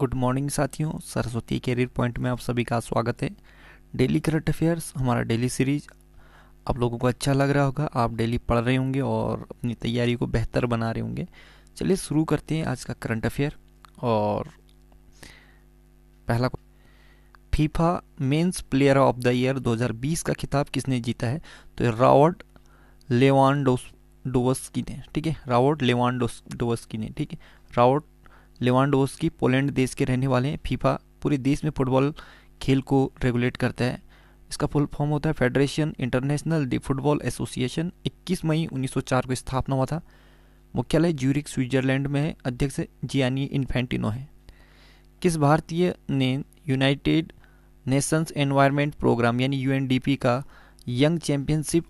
good morning साथियों Saraswati career point में आप सभी का स्वागत है डेली करंट अफेयर्स हमारा डेली सीरीज आप लोगों को अच्छा लग रहा होगा आप डेली पढ़ रहे होंगे और अपनी तैयारी को बेहतर बना रहे होंगे चलिए शुरू करते हैं आज का करंट अफेयर और पहला FIFA men's player of the year 2020 का खिताब किसने जीता है तो रॉबर्ट लेवान डोस्की ने ठीक है रॉबर्ट लेवान डोस्की ने ठीक है रॉबर्ट लेवानडोस्की पोलैंड देश के रहने वाले हैं फीफा पूरे देश में फुटबॉल खेल को रेगुलेट करता है इसका फुल फॉर्म होता है Federation Internationale de Football Association 21 मई 1904 को स्थापना हुआ था मुख्यालय ज्यूरिक स्विट्जरलैंड में है अध्यक्ष जियानी इन्फेंटिनो है किस भारतीय ने यूनाइटेड नेशंस एनवायरनमेंट प्रोग्राम यानी यूएनडीपी का young championship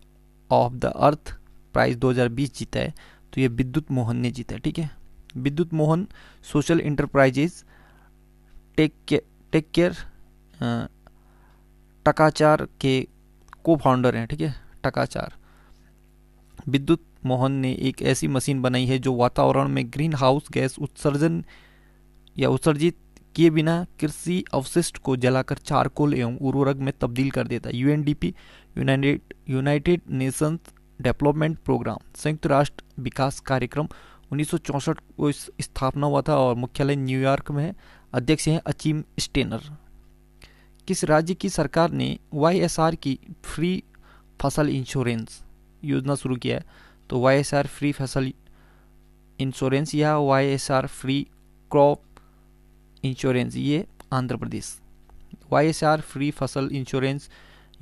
of the earth prize 2020 जीता है तो ये विद्युत मोहन ने जीता है ठीक है Vidyut Mohan social enterprises tech के, टेक केयर टकाचार के को फाउंडर हैं ठीक है टकाचार विद्युत मोहन ने एक ऐसी मशीन बनाई है जो वातावरण में ग्रीन हाउस गैस उत्सर्जन या उत्सर्जित किए बिना कृषि अवशिष्ट को जलाकर चारकोल एवं उर्वरक में तब्दील कर देता है UNDP United United Nations Development Programme संयुक्त राष्ट्र विकास कार्यक्रम उन्नीस को स्थापना हुआ था और मुख्यालय न्यूयॉर्क में है अध्यक्ष हैं अचीम स्टेनर किस राज्य की सरकार ने वाई की फ्री फसल इंश्योरेंस योजना शुरू किया है तो वाई फ्री फसल इंश्योरेंस या वाईएसआर फ्री क्रॉप इंश्योरेंस ये आंध्र प्रदेश वाई फ्री फसल इंश्योरेंस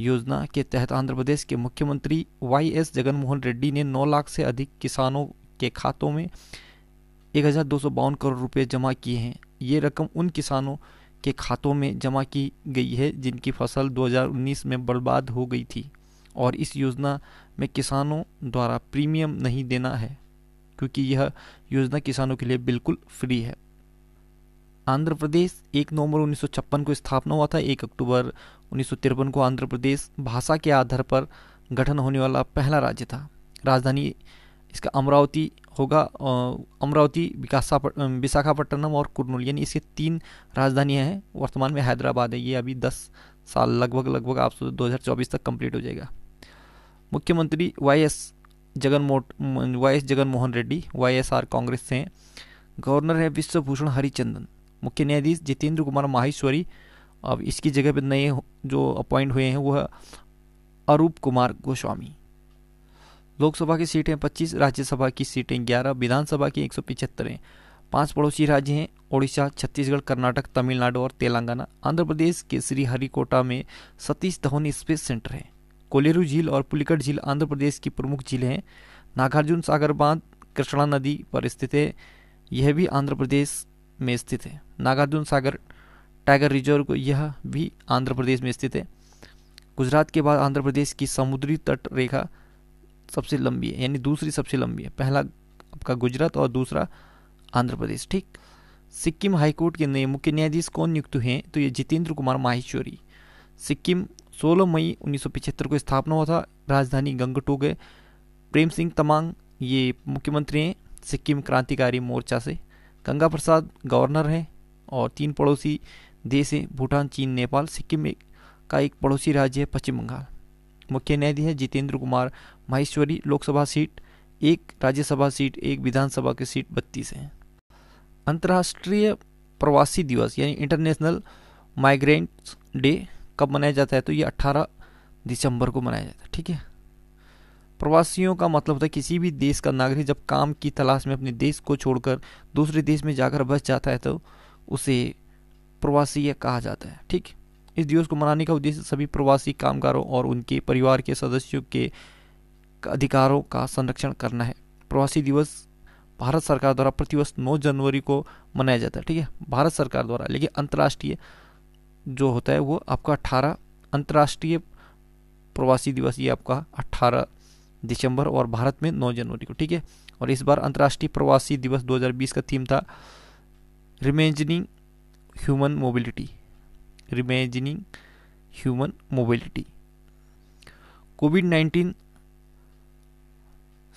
योजना के तहत आंध्र प्रदेश के मुख्यमंत्री वाई एस जगनमोहन रेड्डी ने 9 लाख से अधिक किसानों के खातों में एक हज़ार दो सौ बावन करोड़ रुपए जमा किए हैं ये रकम उन किसानों के खातों में जमा की गई है जिनकी फसल 2019 में बर्बाद हो गई थी और इस योजना में किसानों द्वारा प्रीमियम नहीं देना है क्योंकि यह योजना किसानों के लिए बिल्कुल फ्री है आंध्र प्रदेश एक नवंबर उन्नीस को स्थापना हुआ था एक अक्टूबर उन्नीस को आंध्र प्रदेश भाषा के आधार पर गठन होने वाला पहला राज्य था राजधानी इसका अमरावती होगा अमरावती विशाखापट्टनम और कुरनूल यानी इसके तीन राजधानियाँ हैं वर्तमान में हैदराबाद है ये अभी दस साल लगभग लगभग आप दो तक कंप्लीट हो जाएगा मुख्यमंत्री वाई एस मोट Y S Jaganmohan Reddy Y S R Congress से हैं गवर्नर है विश्वभूषण हरिचंदन मुख्य न्यायाधीश जितेंद्र कुमार माहेश्वरी अब इसकी जगह पर नए जो अपॉइंट हुए हैं वो है अरूप कुमार गोस्वामी लोकसभा की सीटें 25 राज्यसभा की सीटें 11 विधानसभा की एक हैं पांच पड़ोसी राज्य हैं ओडिशा छत्तीसगढ़ कर्नाटक तमिलनाडु और तेलंगाना आंध्र प्रदेश के श्रीहरिकोटा में सतीश धवन स्पेस सेंटर है कोलेरू झील और पुलिकट झील आंध्र प्रदेश की प्रमुख झील हैं नागार्जुन सागर बांध कृष्णा नदी पर स्थित है यह भी आंध्र प्रदेश में स्थित है नागार्जुन सागर टाइगर रिजर्व यह भी आंध्र प्रदेश में स्थित है गुजरात के बाद आंध्र प्रदेश की समुद्री तट रेखा सबसे लंबी है यानी दूसरी सबसे लंबी है पहला आपका गुजरात और दूसरा आंध्र प्रदेश ठीक सिक्किम हाईकोर्ट के नए मुख्य न्यायाधीश कौन नियुक्त हैं तो ये जितेंद्र कुमार माहेश्वरी सिक्किम 16 मई 1975 को स्थापना हुआ था राजधानी गंगटोक है प्रेम सिंह तमांग ये मुख्यमंत्री हैं सिक्किम क्रांतिकारी मोर्चा से गंगा प्रसाद गवर्नर हैं और तीन पड़ोसी देश हैं भूटान चीन नेपाल सिक्किम एक का एक पड़ोसी राज्य है पश्चिम बंगाल मुख्य न्यायाधीश है जितेंद्र कुमार माहेश्वरी लोकसभा सीट एक राज्यसभा सीट एक विधानसभा की सीट बत्तीस हैं अंतर्राष्ट्रीय प्रवासी दिवस यानी इंटरनेशनल माइग्रेंट्स डे कब मनाया जाता है तो ये 18 दिसंबर को मनाया जाता है ठीक है प्रवासियों का मतलब होता है किसी भी देश का नागरिक जब काम की तलाश में अपने देश को छोड़कर दूसरे देश में जाकर बस जाता है तो उसे प्रवासी कहा जाता है ठीक इस दिवस को मनाने का उद्देश्य सभी प्रवासी कामगारों और उनके परिवार के सदस्यों के अधिकारों का संरक्षण करना है प्रवासी दिवस भारत सरकार द्वारा प्रतिवर्ष 9 जनवरी को मनाया जाता है ठीक है भारत सरकार द्वारा लेकिन अंतर्राष्ट्रीय जो होता है वो आपका 18 अंतर्राष्ट्रीय प्रवासी दिवस ये आपका 18 दिसंबर और भारत में 9 जनवरी को ठीक है और इस बार अंतर्राष्ट्रीय प्रवासी दिवस 2020 का थीम था reimagining human mobility reimagining human mobility COVID nineteen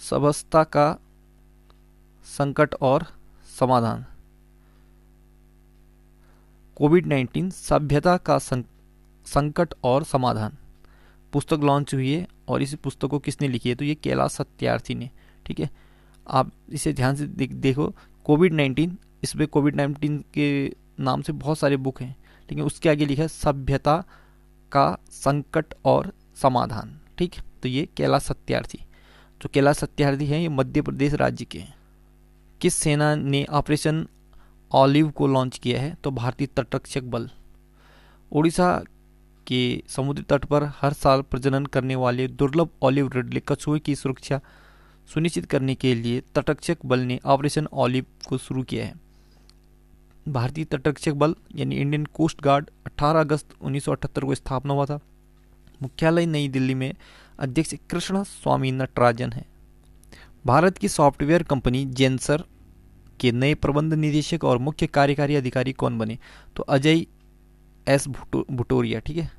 सभस्ता का संकट और समाधान कोविड 19 सभ्यता का संकट और समाधान पुस्तक लॉन्च हुई है और इस पुस्तक को किसने लिखी है तो ये कैलाश सत्यार्थी ने ठीक है आप इसे ध्यान से देखो कोविड नाइन्टीन इसमें कोविड नाइन्टीन के नाम से बहुत सारे बुक हैं लेकिन उसके आगे लिखा है सभ्यता का संकट और समाधान ठीक तो ये कैलाश सत्यार्थी जो तो कैलाश सत्यार्थी हैं ये मध्य प्रदेश राज्य के हैं किस सेना ने ऑपरेशन ऑलिव को लॉन्च किया है तो भारतीय तटरक्षक बल ओडिशा के समुद्री तट पर हर साल प्रजनन करने वाले दुर्लभ ऑलिव रिडले कछुए की सुरक्षा सुनिश्चित करने के लिए तटरक्षक बल ने ऑपरेशन ऑलिव को शुरू किया है भारतीय तटरक्षक बल यानी इंडियन कोस्ट गार्ड 18 अगस्त 1978 को स्थापना हुआ था मुख्यालय नई दिल्ली में अध्यक्ष कृष्ण स्वामी नटराजन हैं भारत की सॉफ्टवेयर कंपनी जेंसर के नए प्रबंध निदेशक और मुख्य कार्यकारी अधिकारी कौन बने तो अजय एस भुटोरिया ठीक है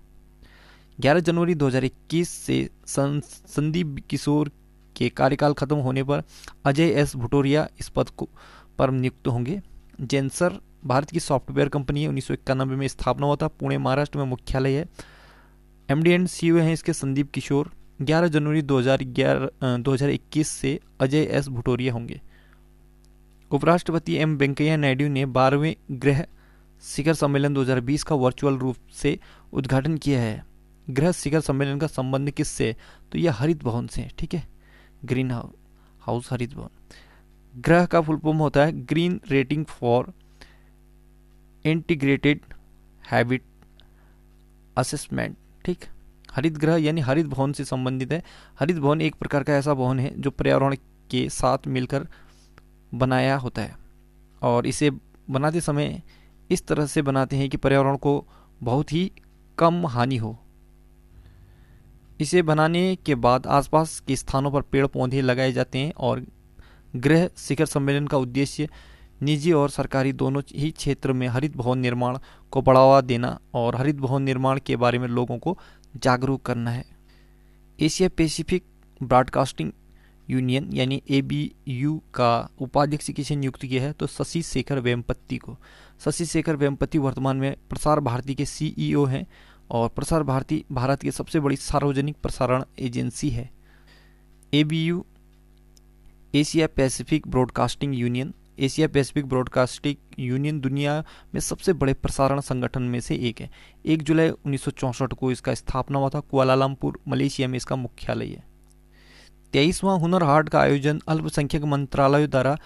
11 जनवरी 2021 से संदीप किशोर के कार्यकाल खत्म होने पर अजय एस भुटोरिया इस पद को पर नियुक्त होंगे जेंसर भारत की सॉफ्टवेयर कंपनी है उन्नीस में स्थापना हुआ था पुणे महाराष्ट्र में मुख्यालय है एमडी एंड सी हैं इसके संदीप किशोर 11 जनवरी 2011 2021 से अजय एस भुटोरिया होंगे उपराष्ट्रपति एम वेंकैया नायडू ने बारहवें गृह शिखर सम्मेलन 2020 का वर्चुअल रूप से उद्घाटन किया है गृह शिखर सम्मेलन का संबंध किससे तो यह हरित भवन से ठीक है ग्रीन हाउस हरित भवन ग्रह का फुल फॉर्म होता है green rating for integrated habit assessment ठीक हरित ग्रह यानी हरित भवन से संबंधित है हरित भवन एक प्रकार का ऐसा भवन है जो पर्यावरण के साथ मिलकर बनाया होता है और इसे बनाते समय इस तरह से बनाते हैं कि पर्यावरण को बहुत ही कम हानि हो इसे बनाने के बाद आसपास के स्थानों पर पेड़ पौधे लगाए जाते हैं और गृह शिखर सम्मेलन का उद्देश्य निजी और सरकारी दोनों ही क्षेत्र में हरित भवन निर्माण को बढ़ावा देना और हरित भवन निर्माण के बारे में लोगों को जागरूक करना है एशिया पैसिफिक ब्रॉडकास्टिंग यूनियन यानी ए का उपाध्यक्ष किसे नियुक्त किया है तो शशि शेखर वेम्पति को शशि शेखर वेम्पति वर्तमान में प्रसार भारती के सीईओ e हैं और प्रसार भारती भारत की सबसे बड़ी सार्वजनिक प्रसारण एजेंसी है A Asia Pacific Broadcasting Union Asia Pacific Broadcasting Union दुनिया में सबसे बड़े प्रसारण संगठन में से एक है एक जुलाई उन्नीस को इसका स्थापना हुआ था कुआलालमपुर मलेशिया में इसका मुख्यालय है तेईसवां हुनर हाट का आयोजन अल्पसंख्यक मंत्रालय द्वारा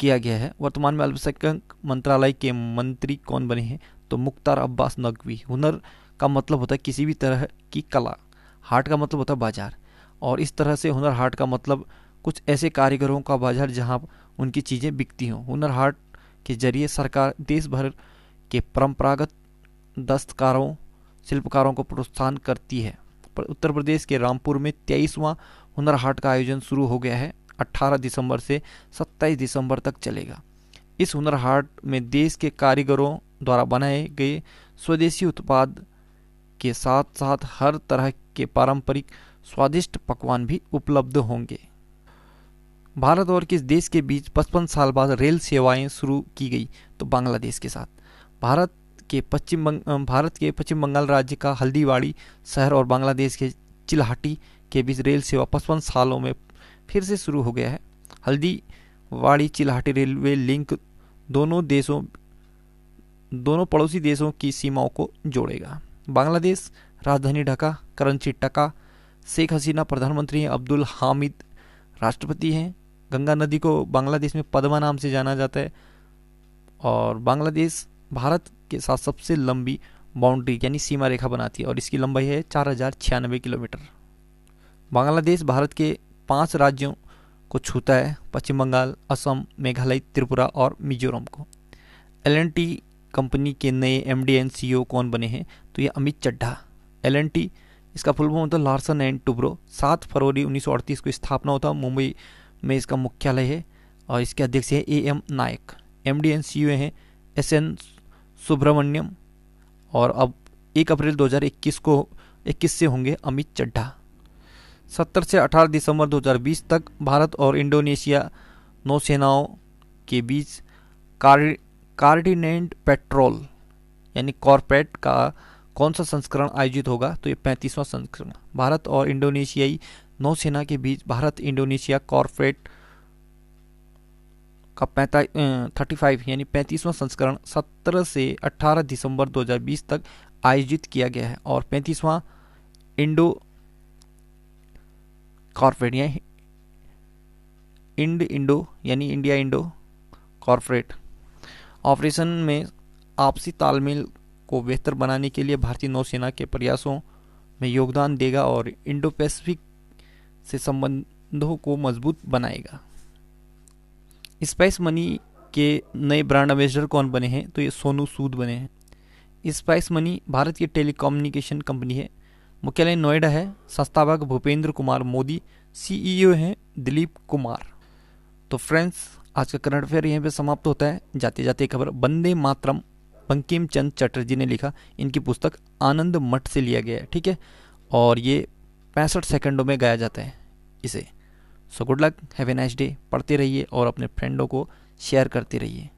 किया गया है वर्तमान में अल्पसंख्यक मंत्रालय के मंत्री कौन बने हैं तो मुख्तार अब्बास नकवी हुनर का मतलब होता है किसी भी तरह की कला हाट का मतलब होता है बाजार और इस तरह से हुनर हाट का मतलब कुछ ऐसे कारीगरों का बाजार जहां उनकी चीज़ें बिकती हों हुनर हाट के जरिए सरकार देश भर के परंपरागत दस्तकारों शिल्पकारों को प्रोत्साहन करती है उत्तर प्रदेश के रामपुर में तेईसवां हुनर हाट का आयोजन शुरू हो गया है 18 दिसंबर से 27 दिसंबर तक चलेगा इस हुनर हाट में देश के कारीगरों द्वारा बनाए गए स्वदेशी उत्पाद के साथ साथ हर तरह के पारंपरिक स्वादिष्ट पकवान भी उपलब्ध होंगे भारत और किस देश के बीच 55 साल बाद रेल सेवाएं शुरू की गई तो बांग्लादेश के साथ भारत के पश्चिम भारत के पश्चिम बंगाल राज्य का हल्दीवाड़ी शहर और बांग्लादेश के चिल्हाटी के बीच रेल सेवा पचपन सालों में फिर से शुरू हो गया है हल्दीवाड़ी चिल्हाटी रेलवे लिंक दोनों देशों दोनों पड़ोसी देशों की सीमाओं को जोड़ेगा बांग्लादेश राजधानी ढाका करंची टका शेख हसीना प्रधानमंत्री हैं अब्दुल हामिद राष्ट्रपति हैं गंगा नदी को बांग्लादेश में पदमा नाम से जाना जाता है और बांग्लादेश भारत के साथ सबसे लंबी बाउंड्री यानी सीमा रेखा बनाती है और इसकी लंबाई है चार हजार छियानबे किलोमीटर बांग्लादेश भारत के पांच राज्यों को छूता है पश्चिम बंगाल असम मेघालय त्रिपुरा और मिजोरम को एल कंपनी के नए एम डी एन सी कौन बने हैं तो ये अमित चड्ढा एल इसका फुल फॉर्म होता है लार्सन एंड टुब्रो सात फरवरी 1938 को स्थापना होता मुंबई में इसका मुख्यालय है और इसके अध्यक्ष हैं A M Naik M D N C U हैं एस एन सुब्रमण्यम और अब एक अप्रैल 2021 को 21 से होंगे अमित चड्ढा 70 से 18 दिसंबर 2020 तक भारत और इंडोनेशिया नौसेनाओं के बीच कार्डिनेंट पेट्रोल यानी कॉरपेट का कौन सा संस्करण आयोजित होगा तो ये पैंतीसवां संस्करण भारत और इंडोनेशियाई नौसेना के बीच भारत इंडोनेशिया कॉरपोरेट का पैंतालीस थर्टी फाइव यानी पैंतीसवां संस्करण 17 से 18 दिसंबर 2020 तक आयोजित किया गया है और पैंतीसवां इंडो कॉरपोरेट यानी इंड इंडो यानी इंडिया इंडो कॉरपोरेट ऑपरेशन में आपसी तालमेल को बेहतर बनाने के लिए भारतीय नौसेना के प्रयासों में योगदान देगा और इंडो पैसिफिक से संबंधों को मजबूत बनाएगा स्पाइस मनी के नए ब्रांड एम्बेसडर कौन बने हैं तो ये सोनू सूद बने हैं स्पाइस मनी भारत की टेलीकम्युनिकेशन कंपनी है मुख्यालय नोएडा है संस्थापक भूपेंद्र कुमार मोदी सीईओ e हैं दिलीप कुमार तो फ्रेंड्स आज का करंट अफेयर यहीं पे समाप्त होता है जाते जाते खबर बंदे मातरम बंकिम चंद चटर्जी ने लिखा इनकी पुस्तक आनंद मठ से लिया गया है ठीक है और ये पैंसठ सेकंडों में गाया जाता है इसे so good luck have a nice day पढ़ते रहिए और अपने फ्रेंडों को शेयर करते रहिए